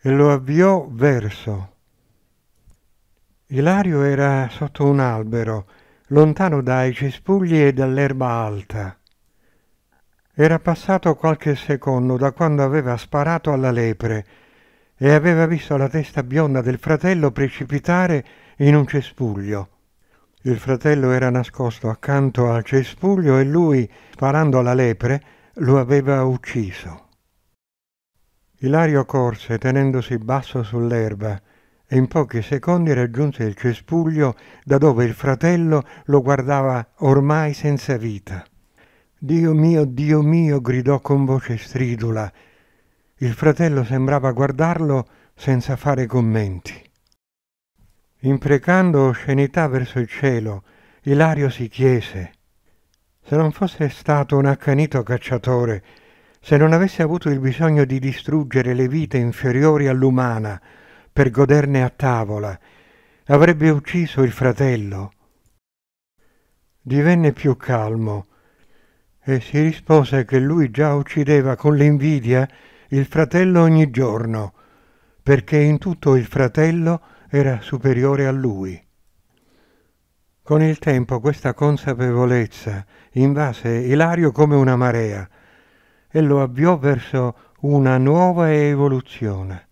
e lo avviò verso. Ilario era sotto un albero, lontano dai cespugli e dall'erba alta. Era passato qualche secondo da quando aveva sparato alla lepre e aveva visto la testa bionda del fratello precipitare in un cespuglio. Il fratello era nascosto accanto al cespuglio e lui, sparando alla lepre, lo aveva ucciso. Ilario corse tenendosi basso sull'erba e in pochi secondi raggiunse il cespuglio da dove il fratello lo guardava ormai senza vita. Dio mio, Dio mio, gridò con voce stridula. Il fratello sembrava guardarlo senza fare commenti. Imprecando oscenità verso il cielo, Ilario si chiese se non fosse stato un accanito cacciatore se non avesse avuto il bisogno di distruggere le vite inferiori all'umana per goderne a tavola, avrebbe ucciso il fratello. Divenne più calmo e si rispose che lui già uccideva con l'invidia il fratello ogni giorno, perché in tutto il fratello era superiore a lui. Con il tempo questa consapevolezza invase Ilario come una marea, e lo avviò verso una nuova evoluzione.